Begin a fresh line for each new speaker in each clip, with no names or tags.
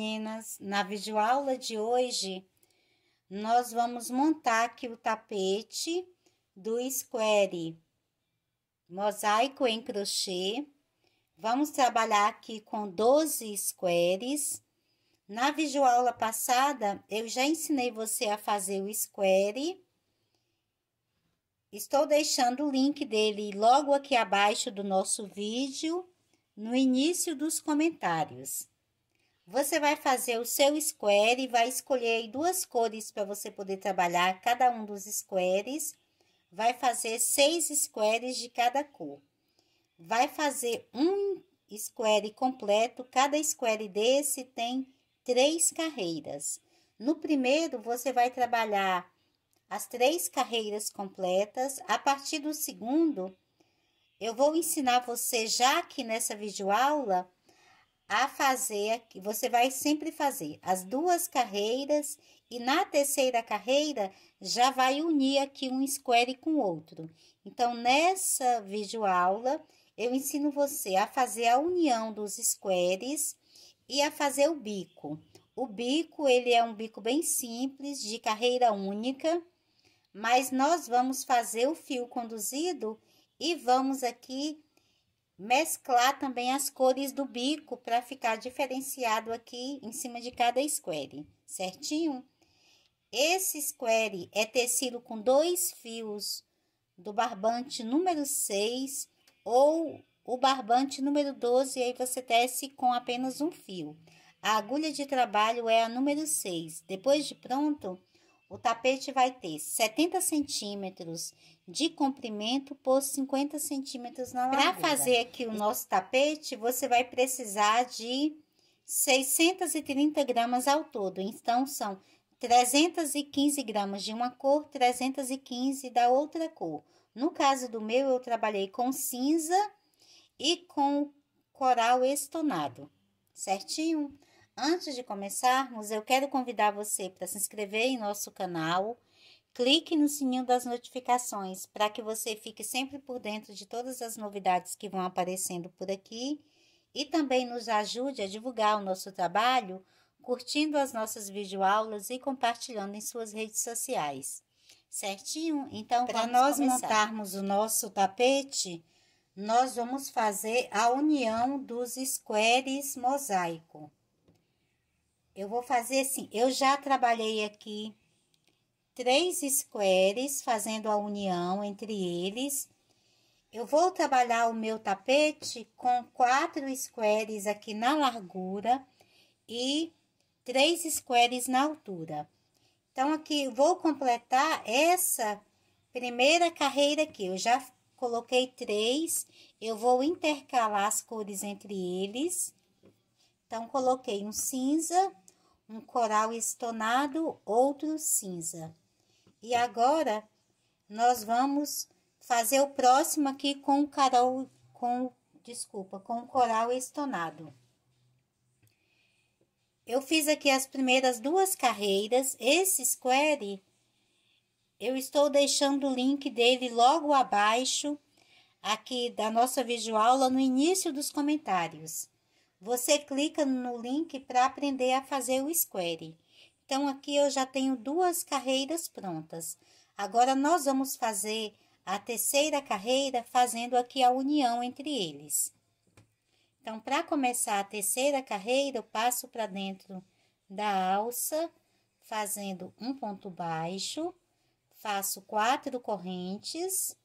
meninas. Na videoaula de hoje, nós vamos montar aqui o tapete do square mosaico em crochê. Vamos trabalhar aqui com 12 squares. Na videoaula passada, eu já ensinei você a fazer o square. Estou deixando o link dele logo aqui abaixo do nosso vídeo, no início dos comentários. Você vai fazer o seu square e vai escolher duas cores para você poder trabalhar cada um dos squares. Vai fazer seis squares de cada cor. Vai fazer um square completo. Cada square desse tem três carreiras. No primeiro, você vai trabalhar as três carreiras completas. A partir do segundo, eu vou ensinar você já aqui nessa videoaula aula a fazer, você vai sempre fazer as duas carreiras e na terceira carreira já vai unir aqui um square com outro. Então, nessa videoaula, eu ensino você a fazer a união dos squares e a fazer o bico. O bico, ele é um bico bem simples, de carreira única, mas nós vamos fazer o fio conduzido e vamos aqui mesclar também as cores do bico para ficar diferenciado aqui em cima de cada square, certinho? Esse square é tecido com dois fios do barbante número 6 ou o barbante número 12, aí você tece com apenas um fio. A agulha de trabalho é a número 6. Depois de pronto, o tapete vai ter 70 centímetros de comprimento por 50 centímetros na largura. Para fazer aqui o nosso tapete, você vai precisar de 630 gramas ao todo. Então, são 315 gramas de uma cor, 315 da outra cor. No caso do meu, eu trabalhei com cinza e com coral estonado, certinho? Antes de começarmos, eu quero convidar você para se inscrever em nosso canal, Clique no sininho das notificações para que você fique sempre por dentro de todas as novidades que vão aparecendo por aqui e também nos ajude a divulgar o nosso trabalho curtindo as nossas videoaulas e compartilhando em suas redes sociais. Certinho? Então, para nós começar. montarmos o nosso tapete, nós vamos fazer a união dos squares mosaico. Eu vou fazer assim, eu já trabalhei aqui três squares, fazendo a união entre eles. Eu vou trabalhar o meu tapete com quatro squares aqui na largura e três squares na altura. Então, aqui vou completar essa primeira carreira aqui. Eu já coloquei três, eu vou intercalar as cores entre eles. Então, coloquei um cinza, um coral estonado, outro cinza. E agora nós vamos fazer o próximo aqui com o carol, com desculpa, com o coral estonado. Eu fiz aqui as primeiras duas carreiras. Esse square eu estou deixando o link dele logo abaixo aqui da nossa videoaula no início dos comentários. Você clica no link para aprender a fazer o square. Então aqui eu já tenho duas carreiras prontas. Agora nós vamos fazer a terceira carreira fazendo aqui a união entre eles. Então, para começar a terceira carreira, eu passo para dentro da alça, fazendo um ponto baixo, faço quatro correntes,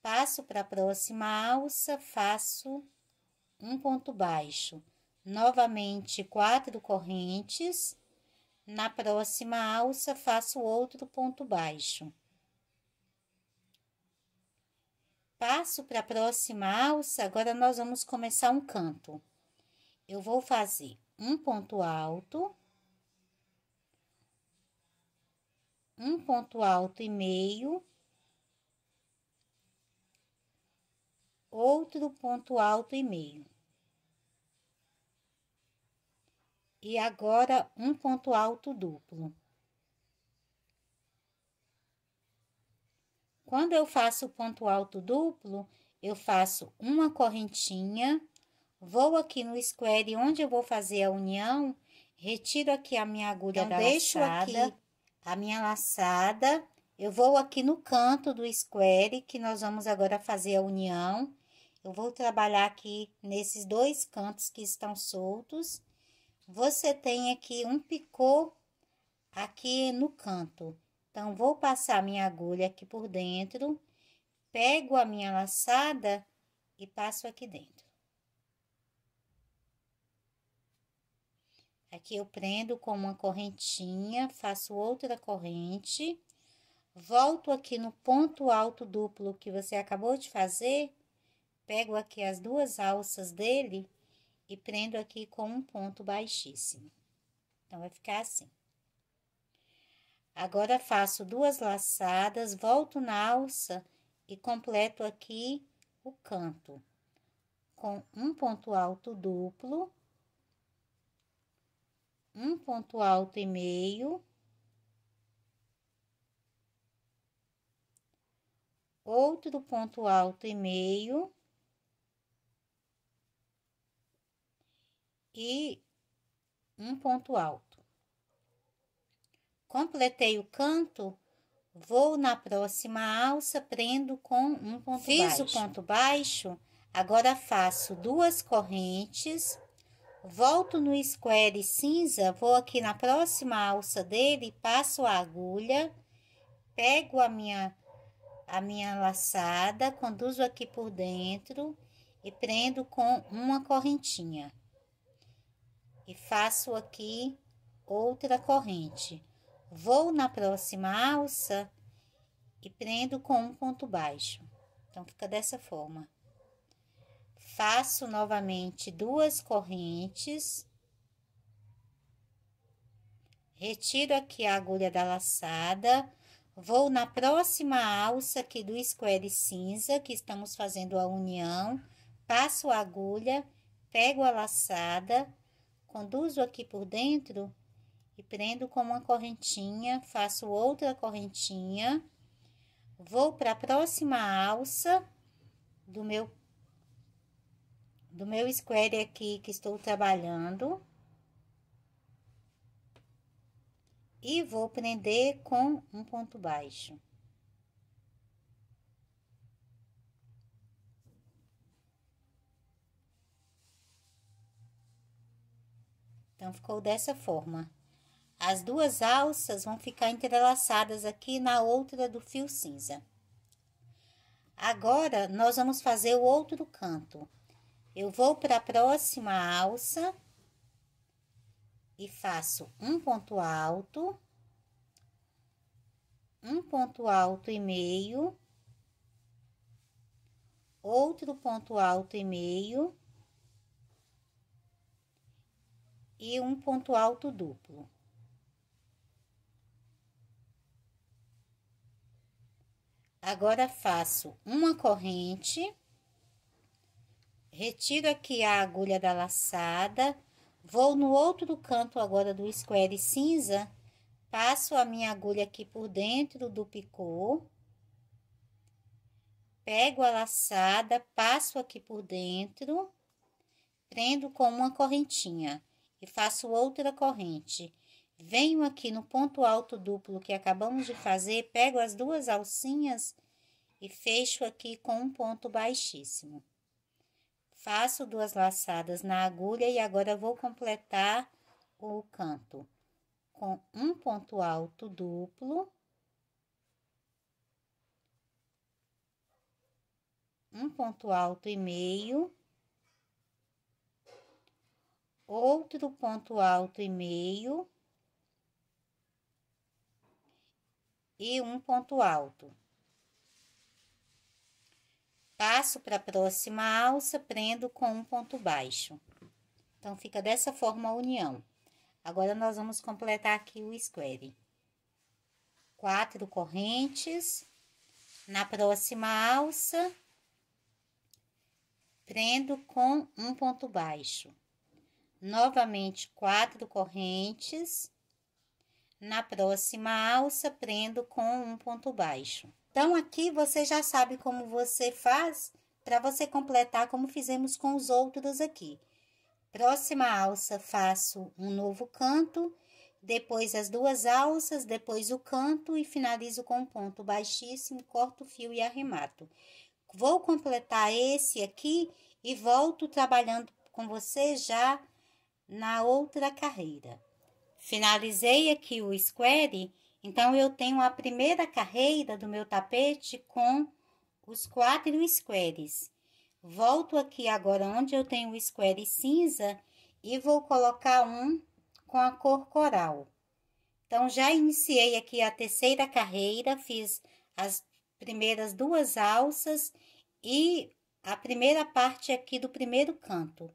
passo para a próxima alça, faço um ponto baixo, novamente quatro correntes, na próxima alça, faço outro ponto baixo. Passo para a próxima alça, agora nós vamos começar um canto. Eu vou fazer um ponto alto, um ponto alto e meio, outro ponto alto e meio. e agora um ponto alto duplo. Quando eu faço o ponto alto duplo, eu faço uma correntinha, vou aqui no square onde eu vou fazer a união, retiro aqui a minha agulha então, da deixo laçada. aqui a minha laçada, eu vou aqui no canto do square, que nós vamos agora fazer a união. Eu vou trabalhar aqui nesses dois cantos que estão soltos você tem aqui um picô aqui no canto. Então, vou passar minha agulha aqui por dentro, pego a minha laçada e passo aqui dentro. Aqui eu prendo com uma correntinha, faço outra corrente, volto aqui no ponto alto duplo que você acabou de fazer, pego aqui as duas alças dele e prendo aqui com um ponto baixíssimo. Então, vai ficar assim. Agora, faço duas laçadas, volto na alça e completo aqui o canto com um ponto alto duplo, um ponto alto e meio, outro ponto alto e meio, e um ponto alto. Completei o canto, vou na próxima alça, prendo com um ponto Fiz baixo. Fiz o ponto baixo, agora faço duas correntes, volto no square cinza, vou aqui na próxima alça dele, passo a agulha, pego a minha a minha laçada, conduzo aqui por dentro e prendo com uma correntinha e faço aqui outra corrente. Vou na próxima alça e prendo com um ponto baixo. Então, fica dessa forma. Faço novamente duas correntes. Retiro aqui a agulha da laçada. Vou na próxima alça aqui do square cinza, que estamos fazendo a união. Passo a agulha, pego a laçada Conduzo aqui por dentro e prendo com uma correntinha, faço outra correntinha, vou para a próxima alça do meu do meu square aqui que estou trabalhando. E vou prender com um ponto baixo. Então, ficou dessa forma. As duas alças vão ficar entrelaçadas aqui na outra do fio cinza. Agora, nós vamos fazer o outro canto. Eu vou para a próxima alça e faço um ponto alto, um ponto alto e meio, outro ponto alto e meio, e um ponto alto duplo. Agora, faço uma corrente, retiro aqui a agulha da laçada, vou no outro canto agora do square cinza, passo a minha agulha aqui por dentro do picô, pego a laçada, passo aqui por dentro, prendo com uma correntinha e faço outra corrente. Venho aqui no ponto alto duplo que acabamos de fazer, pego as duas alcinhas e fecho aqui com um ponto baixíssimo. Faço duas laçadas na agulha e agora vou completar o canto com um ponto alto duplo, um ponto alto e meio, outro ponto alto e meio e um ponto alto. Passo para a próxima alça, prendo com um ponto baixo. Então, fica dessa forma a união. Agora, nós vamos completar aqui o square. Quatro correntes. Na próxima alça, prendo com um ponto baixo novamente quatro correntes. Na próxima alça, prendo com um ponto baixo. Então, aqui você já sabe como você faz para você completar como fizemos com os outros aqui. Próxima alça, faço um novo canto, depois as duas alças, depois o canto e finalizo com um ponto baixíssimo, corto o fio e arremato. Vou completar esse aqui e volto trabalhando com você já na outra carreira. Finalizei aqui o square, então eu tenho a primeira carreira do meu tapete com os quatro squares. Volto aqui agora onde eu tenho o square cinza e vou colocar um com a cor coral. Então, já iniciei aqui a terceira carreira, fiz as primeiras duas alças e a primeira parte aqui do primeiro canto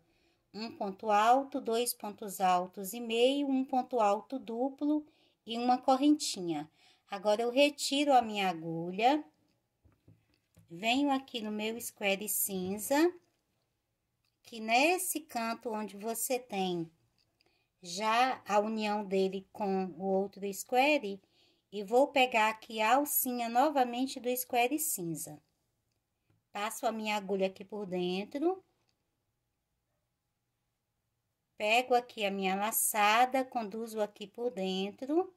um ponto alto, dois pontos altos e meio, um ponto alto duplo e uma correntinha. Agora, eu retiro a minha agulha, venho aqui no meu square cinza, que nesse canto onde você tem já a união dele com o outro square, e vou pegar aqui a alcinha novamente do square cinza. Passo a minha agulha aqui por dentro, Pego aqui a minha laçada, conduzo aqui por dentro.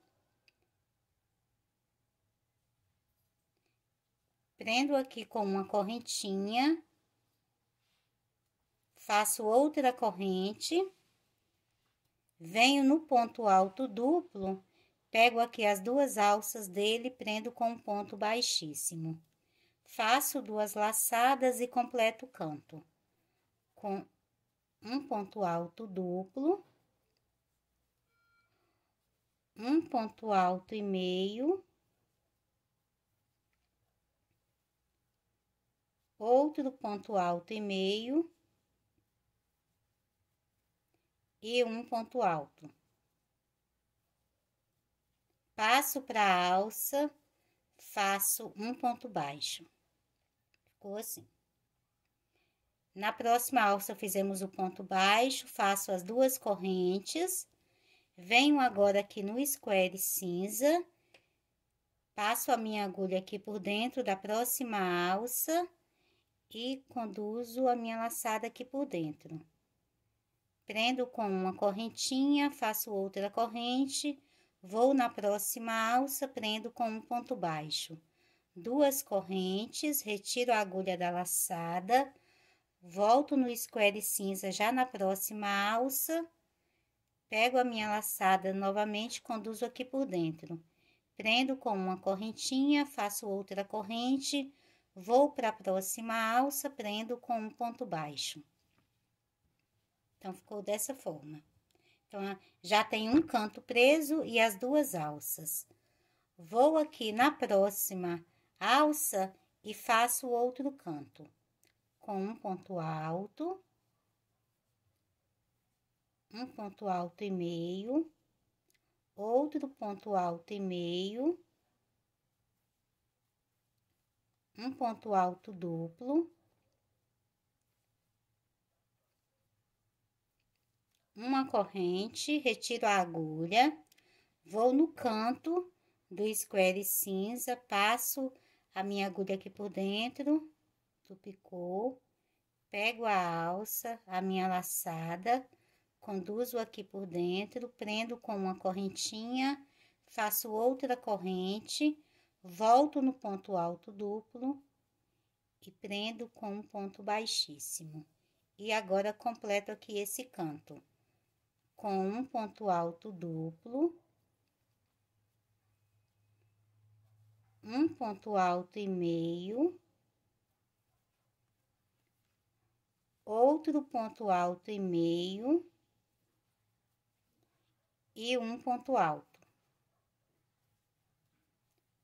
Prendo aqui com uma correntinha. Faço outra corrente. Venho no ponto alto duplo, pego aqui as duas alças dele, prendo com um ponto baixíssimo. Faço duas laçadas e completo o canto. Com um ponto alto duplo, um ponto alto e meio, outro ponto alto e meio e um ponto alto. Passo para a alça, faço um ponto baixo. Ficou assim. Na próxima alça fizemos o ponto baixo, faço as duas correntes, venho agora aqui no square cinza, passo a minha agulha aqui por dentro da próxima alça e conduzo a minha laçada aqui por dentro. Prendo com uma correntinha, faço outra corrente, vou na próxima alça, prendo com um ponto baixo. Duas correntes, retiro a agulha da laçada volto no square cinza já na próxima alça, pego a minha laçada novamente, conduzo aqui por dentro. Prendo com uma correntinha, faço outra corrente, vou para a próxima alça, prendo com um ponto baixo. Então, ficou dessa forma. Então, já tem um canto preso e as duas alças. Vou aqui na próxima alça e faço outro canto com um ponto alto, um ponto alto e meio, outro ponto alto e meio, um ponto alto duplo, uma corrente, retiro a agulha, vou no canto do square cinza, passo a minha agulha aqui por dentro, picô, pego a alça, a minha laçada, conduzo aqui por dentro, prendo com uma correntinha, faço outra corrente, volto no ponto alto duplo e prendo com um ponto baixíssimo. E agora completo aqui esse canto com um ponto alto duplo, um ponto alto e meio, outro ponto alto e meio e um ponto alto.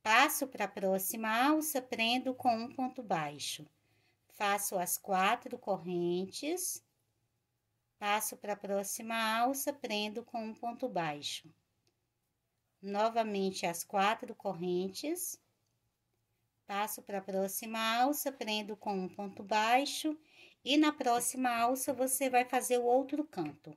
Passo para a próxima alça, prendo com um ponto baixo. Faço as quatro correntes, passo para a próxima alça, prendo com um ponto baixo. Novamente as quatro correntes, passo para a próxima alça, prendo com um ponto baixo e na próxima alça, você vai fazer o outro canto.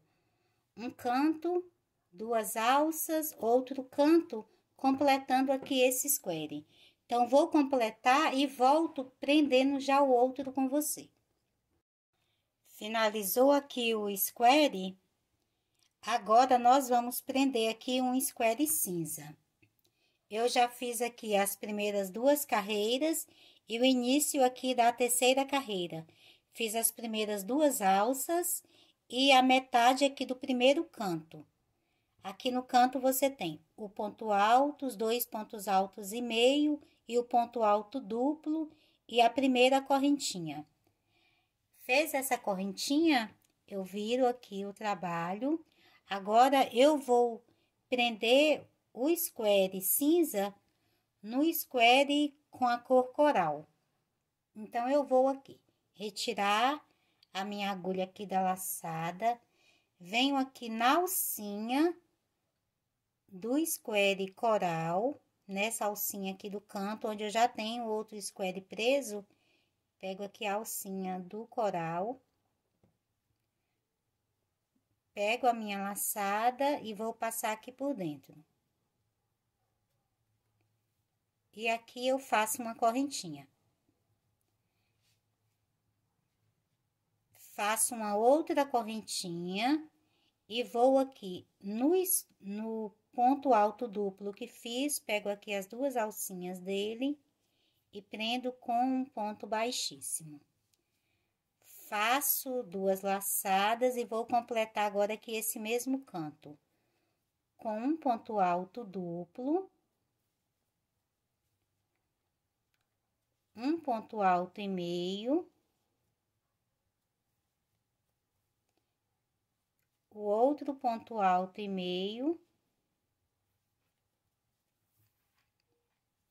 Um canto, duas alças, outro canto, completando aqui esse square. Então, vou completar e volto prendendo já o outro com você. Finalizou aqui o square. Agora, nós vamos prender aqui um square cinza. Eu já fiz aqui as primeiras duas carreiras e o início aqui da terceira carreira. Fiz as primeiras duas alças e a metade aqui do primeiro canto. Aqui no canto você tem o ponto alto, os dois pontos altos e meio e o ponto alto duplo e a primeira correntinha. Fez essa correntinha, eu viro aqui o trabalho. Agora eu vou prender o square cinza no square com a cor coral. Então eu vou aqui retirar a minha agulha aqui da laçada, venho aqui na alcinha do square coral, nessa alcinha aqui do canto, onde eu já tenho outro square preso, pego aqui a alcinha do coral, pego a minha laçada e vou passar aqui por dentro. E aqui eu faço uma correntinha. faço uma outra correntinha e vou aqui no, no ponto alto duplo que fiz, pego aqui as duas alcinhas dele e prendo com um ponto baixíssimo. Faço duas laçadas e vou completar agora aqui esse mesmo canto. Com um ponto alto duplo. Um ponto alto e meio. o outro ponto alto e meio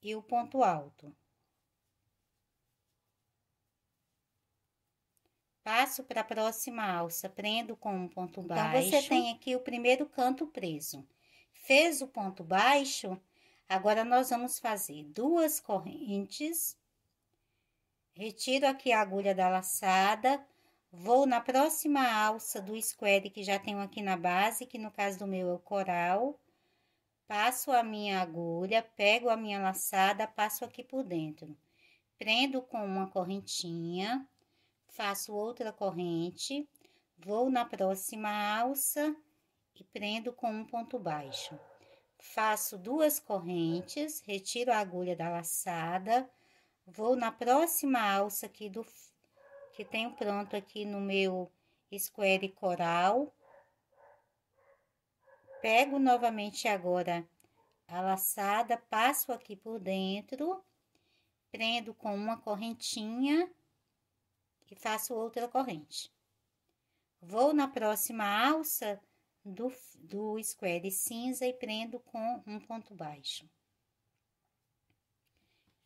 e o ponto alto. Passo para a próxima alça, prendo com um ponto então, baixo. Então, você tem aqui o primeiro canto preso. Fez o ponto baixo, agora nós vamos fazer duas correntes. Retiro aqui a agulha da laçada, Vou na próxima alça do square que já tenho aqui na base, que no caso do meu é o coral. Passo a minha agulha, pego a minha laçada, passo aqui por dentro. Prendo com uma correntinha, faço outra corrente, vou na próxima alça e prendo com um ponto baixo. Faço duas correntes, retiro a agulha da laçada, vou na próxima alça aqui do que tenho pronto aqui no meu square coral. Pego novamente agora a laçada, passo aqui por dentro, prendo com uma correntinha e faço outra corrente. Vou na próxima alça do, do square cinza e prendo com um ponto baixo.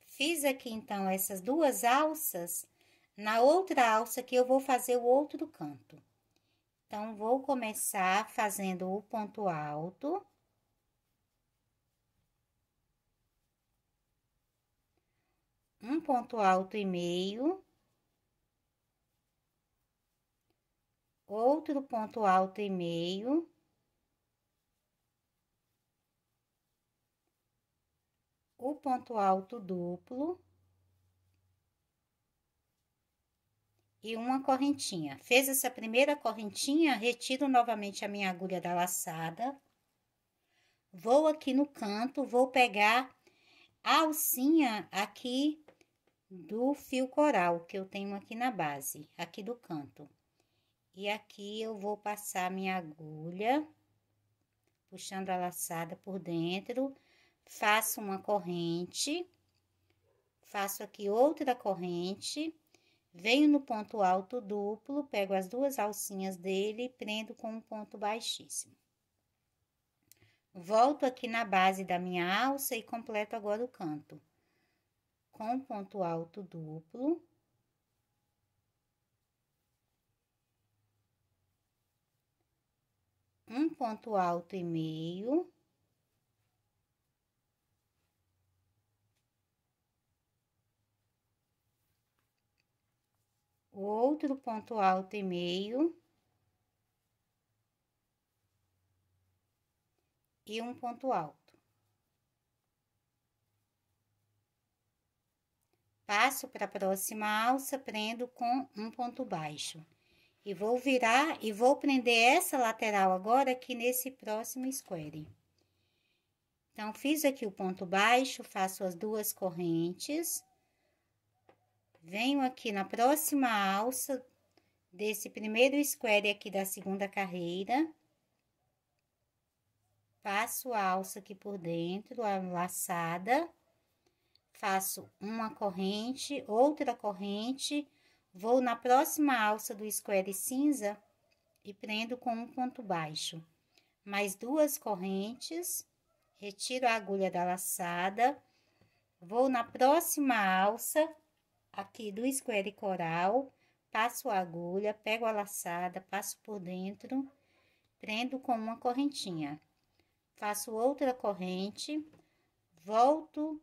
Fiz aqui, então, essas duas alças na outra alça que eu vou fazer o outro canto. Então, vou começar fazendo o ponto alto. Um ponto alto e meio. Outro ponto alto e meio. O ponto alto duplo. e uma correntinha. Fez essa primeira correntinha, retiro novamente a minha agulha da laçada. Vou aqui no canto, vou pegar a alcinha aqui do fio coral que eu tenho aqui na base, aqui do canto. E aqui eu vou passar minha agulha, puxando a laçada por dentro, faço uma corrente, faço aqui outra corrente Venho no ponto alto duplo, pego as duas alcinhas dele e prendo com um ponto baixíssimo. Volto aqui na base da minha alça e completo agora o canto. Com um ponto alto duplo. Um ponto alto e meio. outro ponto alto e meio e um ponto alto. Passo para a próxima alça, prendo com um ponto baixo. E vou virar e vou prender essa lateral agora aqui nesse próximo square. Então, fiz aqui o ponto baixo, faço as duas correntes venho aqui na próxima alça desse primeiro square aqui da segunda carreira, passo a alça aqui por dentro, a laçada, faço uma corrente, outra corrente, vou na próxima alça do square cinza e prendo com um ponto baixo. Mais duas correntes, retiro a agulha da laçada, vou na próxima alça aqui do square coral, passo a agulha, pego a laçada, passo por dentro, prendo com uma correntinha. Faço outra corrente, volto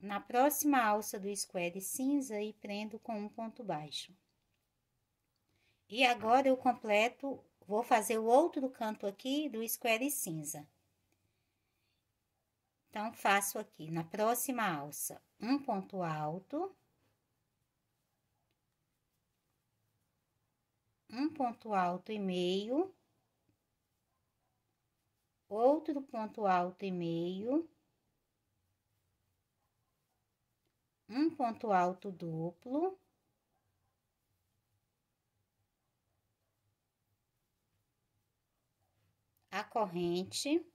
na próxima alça do square cinza e prendo com um ponto baixo. E agora eu completo, vou fazer o outro canto aqui do square cinza. Então, faço aqui na próxima alça um ponto alto um ponto alto e meio, outro ponto alto e meio, um ponto alto duplo, a corrente,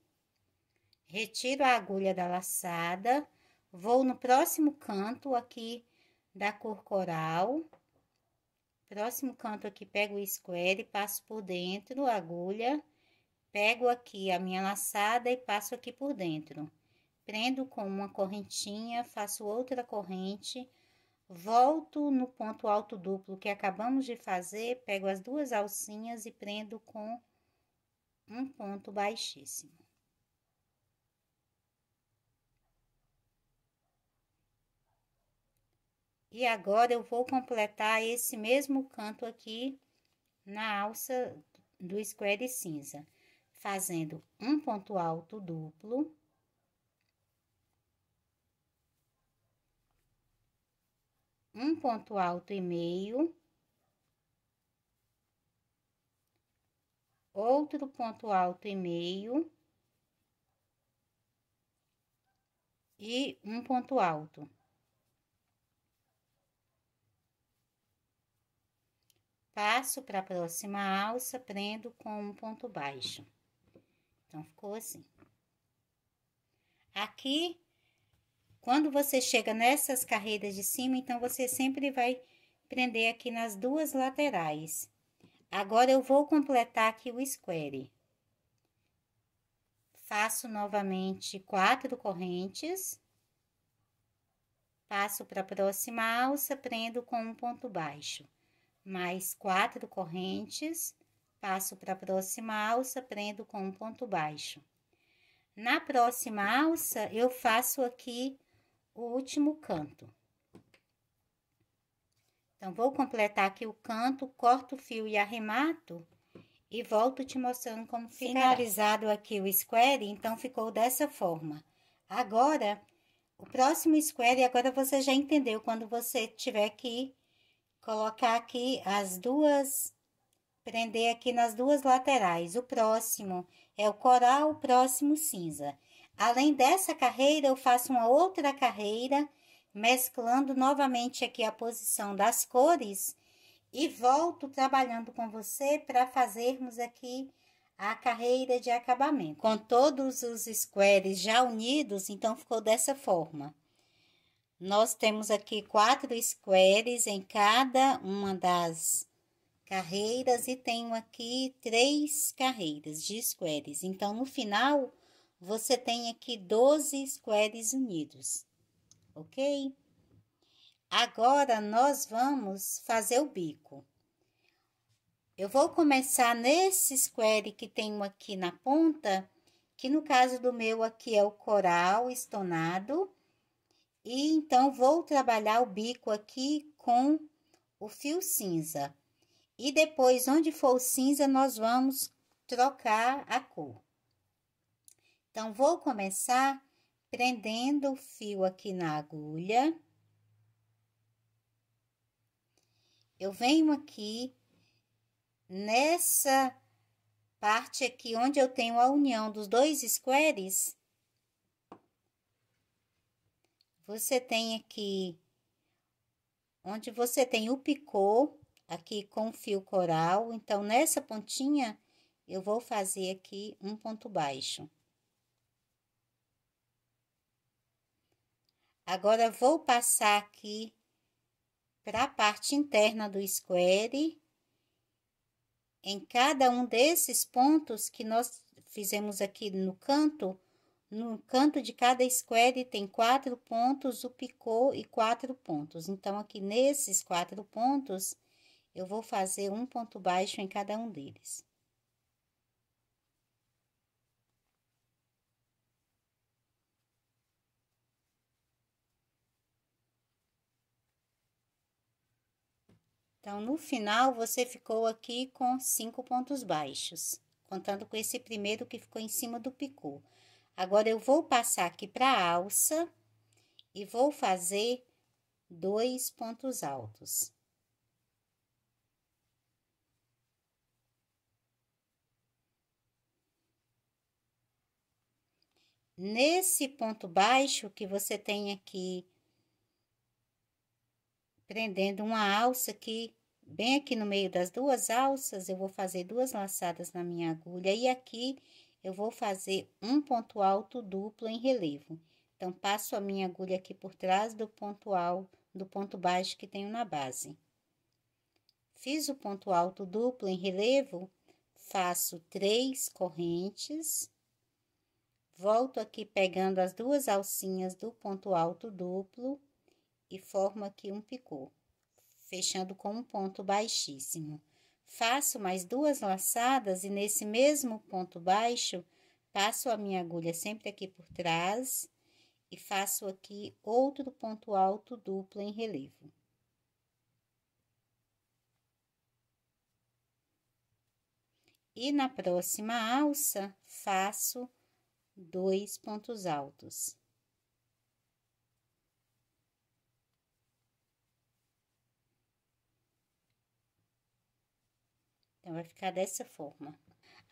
retiro a agulha da laçada, vou no próximo canto aqui da cor coral, Próximo canto aqui, pego o square, passo por dentro, agulha, pego aqui a minha laçada e passo aqui por dentro. Prendo com uma correntinha, faço outra corrente, volto no ponto alto duplo que acabamos de fazer, pego as duas alcinhas e prendo com um ponto baixíssimo. E agora, eu vou completar esse mesmo canto aqui na alça do square cinza, fazendo um ponto alto duplo. Um ponto alto e meio. Outro ponto alto e meio. E um ponto alto. Passo para a próxima alça, prendo com um ponto baixo. Então, ficou assim. Aqui, quando você chega nessas carreiras de cima, então, você sempre vai prender aqui nas duas laterais. Agora, eu vou completar aqui o square. Faço novamente quatro correntes. Passo para a próxima alça, prendo com um ponto baixo mais quatro correntes, passo para a próxima alça, prendo com um ponto baixo. Na próxima alça, eu faço aqui o último canto. Então, vou completar aqui o canto, corto o fio e arremato e volto te mostrando como Finalizado aqui o square, então ficou dessa forma. Agora, o próximo square, agora você já entendeu quando você tiver que colocar aqui as duas, prender aqui nas duas laterais. O próximo é o coral, o próximo cinza. Além dessa carreira, eu faço uma outra carreira, mesclando novamente aqui a posição das cores e volto trabalhando com você para fazermos aqui a carreira de acabamento. Com todos os squares já unidos, então ficou dessa forma. Nós temos aqui quatro squares em cada uma das carreiras e tenho aqui três carreiras de squares. Então, no final, você tem aqui 12 squares unidos, ok? Agora, nós vamos fazer o bico. Eu vou começar nesse square que tenho aqui na ponta, que no caso do meu aqui é o coral estonado, e então vou trabalhar o bico aqui com o fio cinza. E depois, onde for o cinza, nós vamos trocar a cor. Então, vou começar prendendo o fio aqui na agulha. Eu venho aqui nessa parte aqui onde eu tenho a união dos dois squares, Você tem aqui, onde você tem o picô, aqui com fio coral. Então, nessa pontinha, eu vou fazer aqui um ponto baixo. Agora, vou passar aqui para a parte interna do square. Em cada um desses pontos que nós fizemos aqui no canto, no canto de cada square tem quatro pontos, o picô e quatro pontos. Então, aqui nesses quatro pontos, eu vou fazer um ponto baixo em cada um deles. Então, no final, você ficou aqui com cinco pontos baixos, contando com esse primeiro que ficou em cima do picô. Agora, eu vou passar aqui para alça e vou fazer dois pontos altos. Nesse ponto baixo que você tem aqui, prendendo uma alça aqui, bem aqui no meio das duas alças, eu vou fazer duas laçadas na minha agulha e aqui eu vou fazer um ponto alto duplo em relevo. Então, passo a minha agulha aqui por trás do ponto alto, do ponto baixo que tenho na base. Fiz o ponto alto duplo em relevo, faço três correntes, volto aqui pegando as duas alcinhas do ponto alto duplo e formo aqui um picô, fechando com um ponto baixíssimo. Faço mais duas laçadas e nesse mesmo ponto baixo, passo a minha agulha sempre aqui por trás e faço aqui outro ponto alto duplo em relevo. E na próxima alça, faço dois pontos altos. Então, vai ficar dessa forma.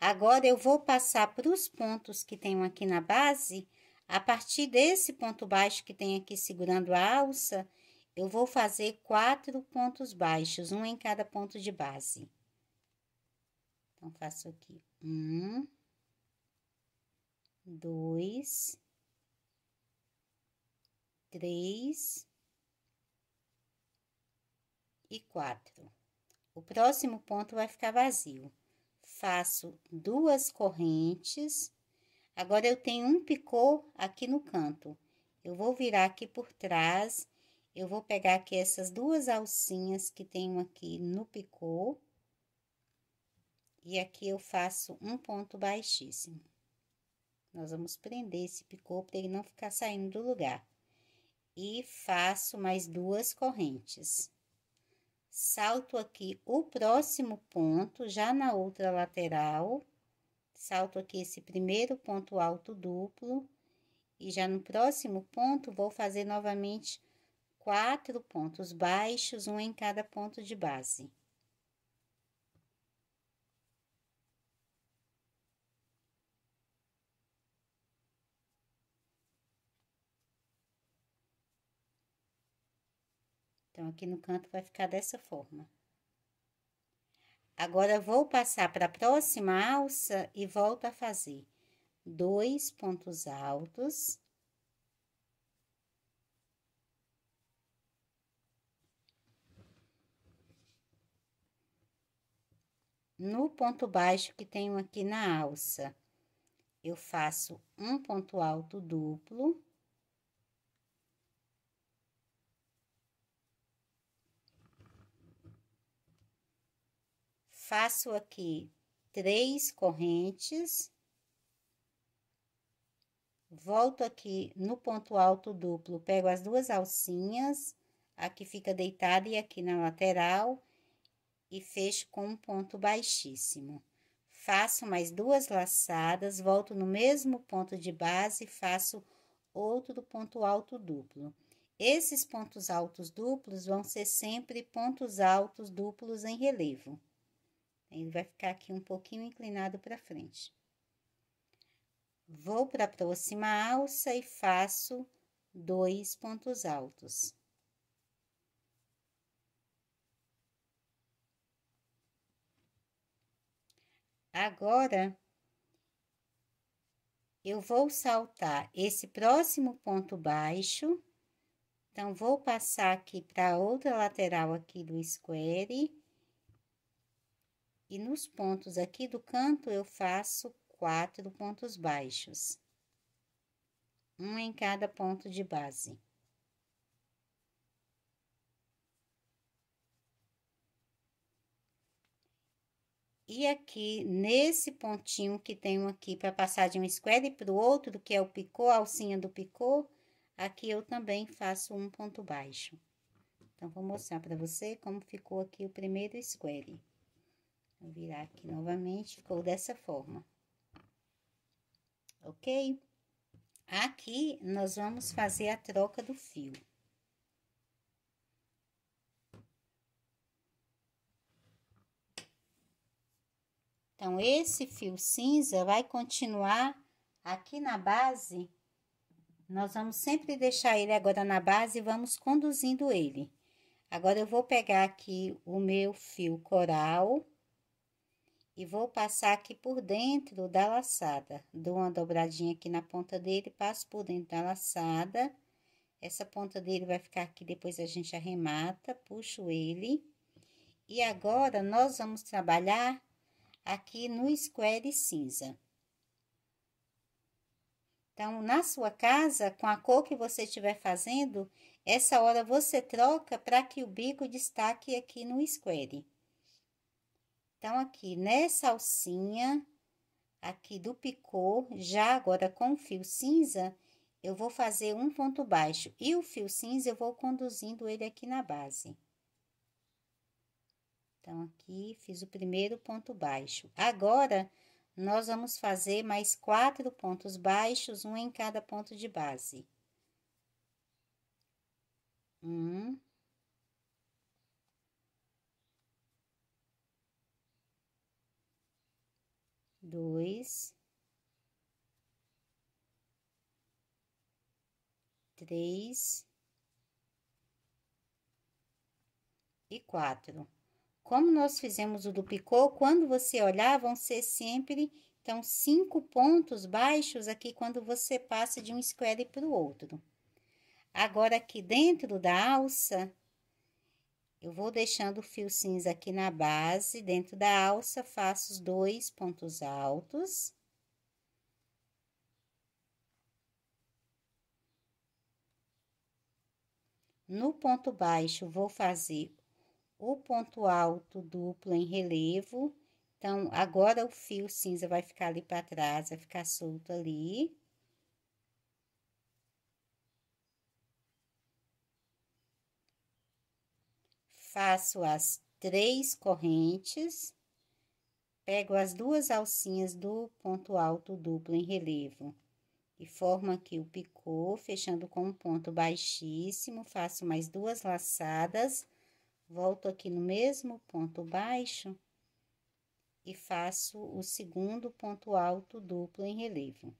Agora, eu vou passar para os pontos que tenho aqui na base. A partir desse ponto baixo que tem aqui segurando a alça, eu vou fazer quatro pontos baixos, um em cada ponto de base. Então, faço aqui um, dois, três e quatro. O próximo ponto vai ficar vazio. Faço duas correntes. Agora, eu tenho um picô aqui no canto. Eu vou virar aqui por trás. Eu vou pegar aqui essas duas alcinhas que tenho aqui no picô. E aqui eu faço um ponto baixíssimo. Nós vamos prender esse picô para ele não ficar saindo do lugar. E faço mais duas correntes salto aqui o próximo ponto, já na outra lateral, salto aqui esse primeiro ponto alto duplo, e já no próximo ponto, vou fazer novamente quatro pontos baixos, um em cada ponto de base. Então, aqui no canto vai ficar dessa forma. Agora, vou passar para a próxima alça e volto a fazer dois pontos altos. No ponto baixo que tenho aqui na alça, eu faço um ponto alto duplo. faço aqui três correntes, volto aqui no ponto alto duplo, pego as duas alcinhas, aqui fica deitada e aqui na lateral, e fecho com um ponto baixíssimo. Faço mais duas laçadas, volto no mesmo ponto de base e faço outro ponto alto duplo. Esses pontos altos duplos vão ser sempre pontos altos duplos em relevo. Ele vai ficar aqui um pouquinho inclinado para frente. Vou para a próxima alça e faço dois pontos altos. Agora, eu vou saltar esse próximo ponto baixo. Então, vou passar aqui para outra lateral aqui do square. E nos pontos aqui do canto, eu faço quatro pontos baixos. Um em cada ponto de base. E aqui, nesse pontinho que tenho aqui para passar de um square para o outro, que é o picô, a alcinha do picô, aqui eu também faço um ponto baixo. Então, vou mostrar para você como ficou aqui o primeiro square. Vou virar aqui novamente, ficou dessa forma. Ok? Aqui, nós vamos fazer a troca do fio. Então, esse fio cinza vai continuar aqui na base. Nós vamos sempre deixar ele agora na base e vamos conduzindo ele. Agora, eu vou pegar aqui o meu fio coral e vou passar aqui por dentro da laçada. Dou uma dobradinha aqui na ponta dele, passo por dentro da laçada. Essa ponta dele vai ficar aqui, depois a gente arremata, puxo ele. E agora, nós vamos trabalhar aqui no square cinza. Então, na sua casa, com a cor que você estiver fazendo, essa hora você troca para que o bico destaque aqui no square. Então, aqui nessa alcinha, aqui do picô, já agora com o fio cinza, eu vou fazer um ponto baixo. E o fio cinza, eu vou conduzindo ele aqui na base. Então, aqui fiz o primeiro ponto baixo. Agora, nós vamos fazer mais quatro pontos baixos, um em cada ponto de base. Um, dois, três e quatro. Como nós fizemos o duplicou, quando você olhar, vão ser sempre, então, cinco pontos baixos aqui quando você passa de um square para o outro. Agora, aqui dentro da alça, eu vou deixando o fio cinza aqui na base, dentro da alça, faço os dois pontos altos. No ponto baixo, vou fazer o ponto alto duplo em relevo. Então, agora o fio cinza vai ficar ali para trás, vai ficar solto ali. faço as três correntes, pego as duas alcinhas do ponto alto duplo em relevo e formo aqui o picô, fechando com um ponto baixíssimo, faço mais duas laçadas, volto aqui no mesmo ponto baixo e faço o segundo ponto alto duplo em relevo.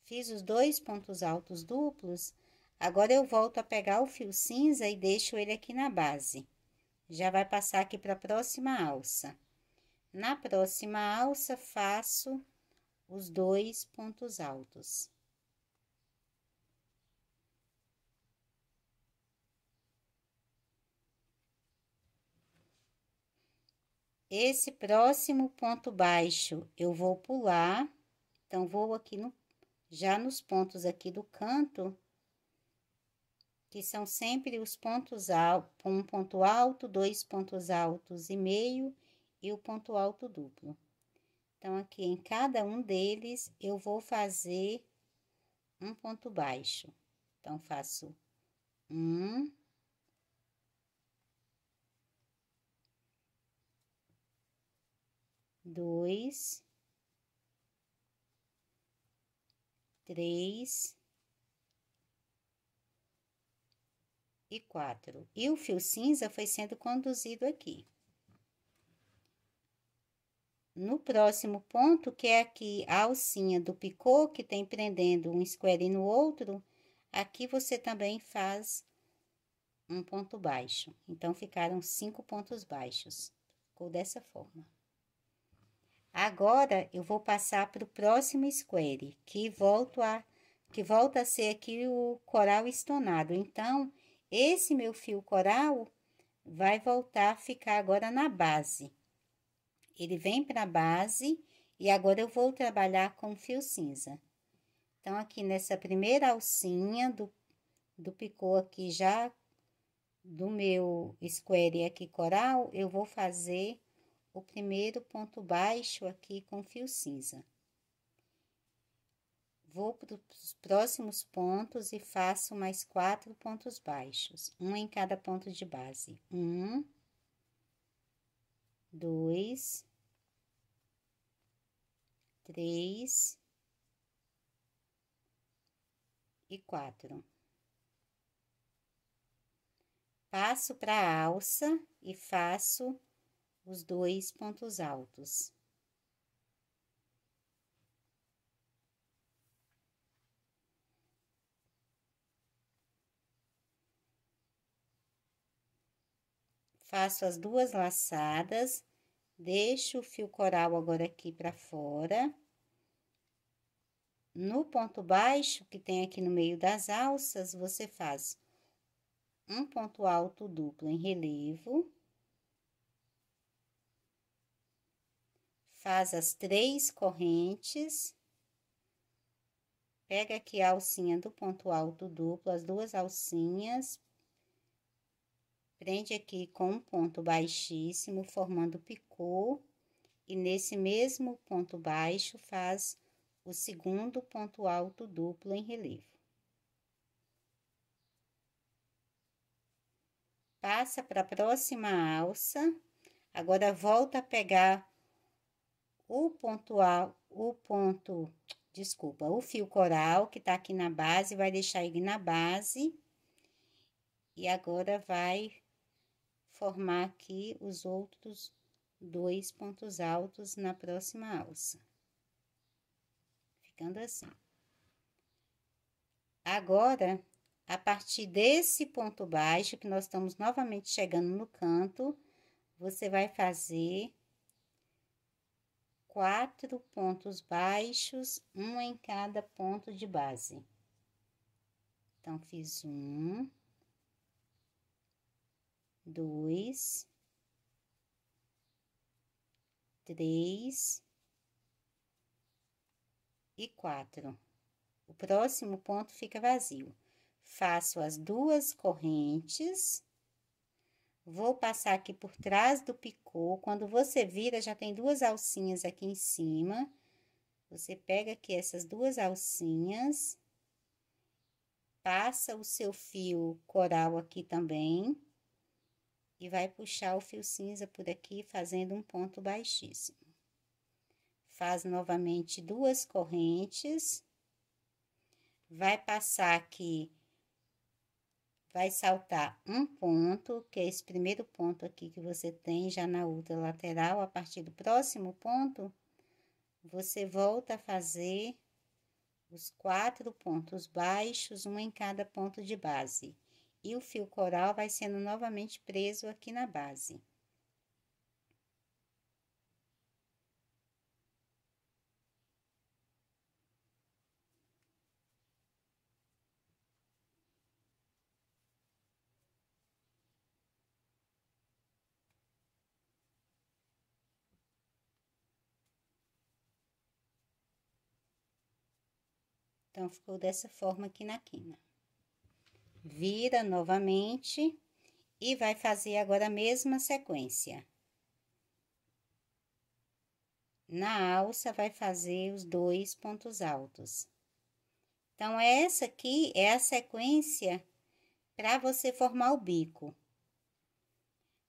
Fiz os dois pontos altos duplos, Agora eu volto a pegar o fio cinza e deixo ele aqui na base. Já vai passar aqui para a próxima alça. Na próxima alça, faço os dois pontos altos. Esse próximo ponto baixo, eu vou pular, então, vou aqui no, já nos pontos aqui do canto, que são sempre os pontos altos, um ponto alto, dois pontos altos e meio e o ponto alto duplo. Então, aqui em cada um deles, eu vou fazer um ponto baixo. Então, faço um, dois, três, e 4. E o fio cinza foi sendo conduzido aqui. No próximo ponto, que é aqui a alcinha do picô, que tem prendendo um square no outro, aqui você também faz um ponto baixo. Então, ficaram cinco pontos baixos. Ficou dessa forma. Agora, eu vou passar para o próximo square, que, volto a, que volta a ser aqui o coral estonado. Então, esse meu fio coral vai voltar a ficar agora na base. Ele vem para a base e agora eu vou trabalhar com fio cinza. Então, aqui nessa primeira alcinha do, do picô aqui já do meu square aqui coral, eu vou fazer o primeiro ponto baixo aqui com fio cinza. Vou para os próximos pontos e faço mais quatro pontos baixos, um em cada ponto de base. Um, dois, três e quatro. Passo para a alça e faço os dois pontos altos. faço as duas laçadas, deixo o fio coral agora aqui para fora. No ponto baixo, que tem aqui no meio das alças, você faz um ponto alto duplo em relevo. Faz as três correntes. Pega aqui a alcinha do ponto alto duplo, as duas alcinhas, Prende aqui com um ponto baixíssimo, formando picô, e nesse mesmo ponto baixo faz o segundo ponto alto duplo em relevo. Passa para a próxima alça, agora volta a pegar o ponto, o ponto desculpa, o fio coral que tá aqui na base, vai deixar ele na base. E agora vai formar aqui os outros dois pontos altos na próxima alça. Ficando assim. Agora, a partir desse ponto baixo, que nós estamos novamente chegando no canto, você vai fazer quatro pontos baixos, um em cada ponto de base. Então, fiz um, dois, três e quatro. O próximo ponto fica vazio. Faço as duas correntes, vou passar aqui por trás do picô. Quando você vira, já tem duas alcinhas aqui em cima. Você pega aqui essas duas alcinhas, passa o seu fio coral aqui também e vai puxar o fio cinza por aqui, fazendo um ponto baixíssimo. Faz novamente duas correntes, vai passar aqui, vai saltar um ponto, que é esse primeiro ponto aqui que você tem já na outra lateral, a partir do próximo ponto, você volta a fazer os quatro pontos baixos, um em cada ponto de base e o fio coral vai sendo novamente preso aqui na base. Então, ficou dessa forma aqui na quina vira novamente e vai fazer agora a mesma sequência. Na alça, vai fazer os dois pontos altos. Então, essa aqui é a sequência para você formar o bico.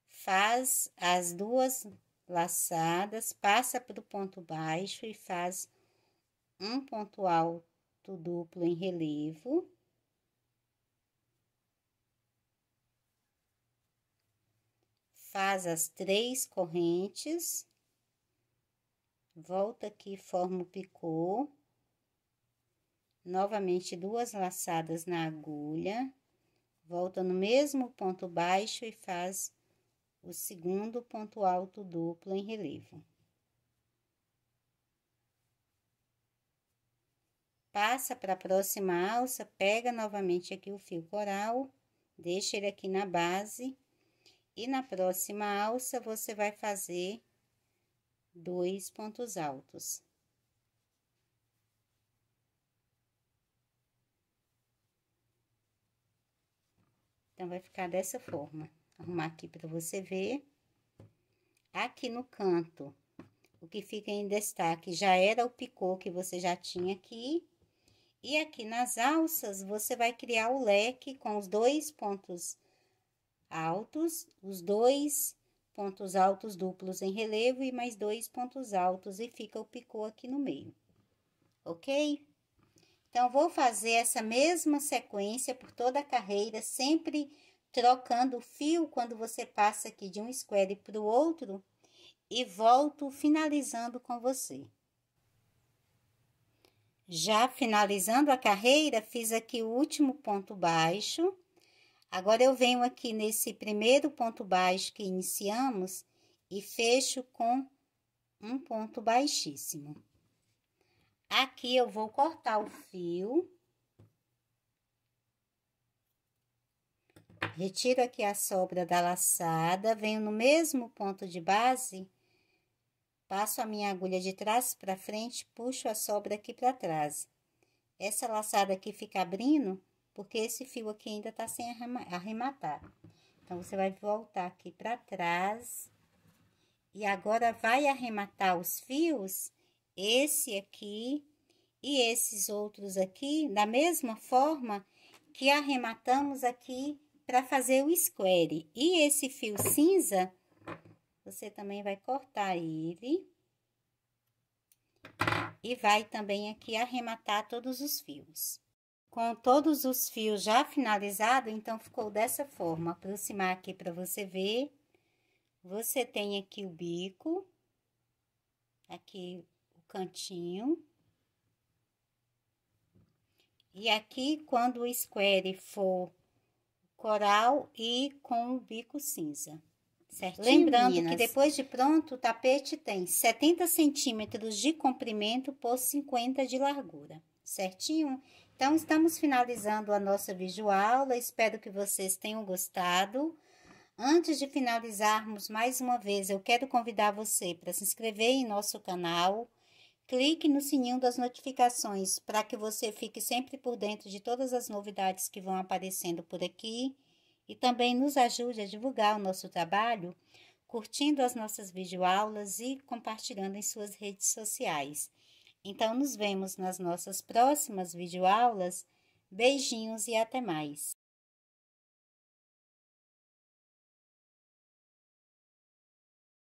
Faz as duas laçadas, passa para o ponto baixo e faz um ponto alto duplo em relevo faz as três correntes, volta aqui, forma o picô, novamente duas laçadas na agulha, volta no mesmo ponto baixo e faz o segundo ponto alto duplo em relevo. Passa para a próxima alça, pega novamente aqui o fio coral, deixa ele aqui na base e na próxima alça, você vai fazer dois pontos altos. Então, vai ficar dessa forma. Arrumar aqui para você ver. Aqui no canto, o que fica em destaque já era o picô que você já tinha aqui. E aqui nas alças, você vai criar o leque com os dois pontos altos, os dois pontos altos duplos em relevo e mais dois pontos altos e fica o picô aqui no meio, ok? Então, vou fazer essa mesma sequência por toda a carreira, sempre trocando o fio quando você passa aqui de um square para o outro e volto finalizando com você. Já finalizando a carreira, fiz aqui o último ponto baixo Agora eu venho aqui nesse primeiro ponto baixo que iniciamos e fecho com um ponto baixíssimo. Aqui eu vou cortar o fio. Retiro aqui a sobra da laçada, venho no mesmo ponto de base, passo a minha agulha de trás para frente, puxo a sobra aqui para trás. Essa laçada aqui fica abrindo, porque esse fio aqui ainda tá sem arrematar. Então, você vai voltar aqui pra trás. E agora, vai arrematar os fios, esse aqui e esses outros aqui, da mesma forma que arrematamos aqui para fazer o square. E esse fio cinza, você também vai cortar ele. E vai também aqui arrematar todos os fios com todos os fios já finalizado, então ficou dessa forma. Aproximar aqui para você ver. Você tem aqui o bico, aqui o cantinho. E aqui, quando o square for coral e com o bico cinza. Certinho, Lembrando meninas. que depois de pronto, o tapete tem 70 centímetros de comprimento por 50 de largura, certinho? Então, estamos finalizando a nossa videoaula, espero que vocês tenham gostado. Antes de finalizarmos, mais uma vez, eu quero convidar você para se inscrever em nosso canal, clique no sininho das notificações para que você fique sempre por dentro de todas as novidades que vão aparecendo por aqui e também nos ajude a divulgar o nosso trabalho curtindo as nossas videoaulas e compartilhando em suas redes sociais. Então, nos vemos nas nossas próximas videoaulas. Beijinhos e até mais!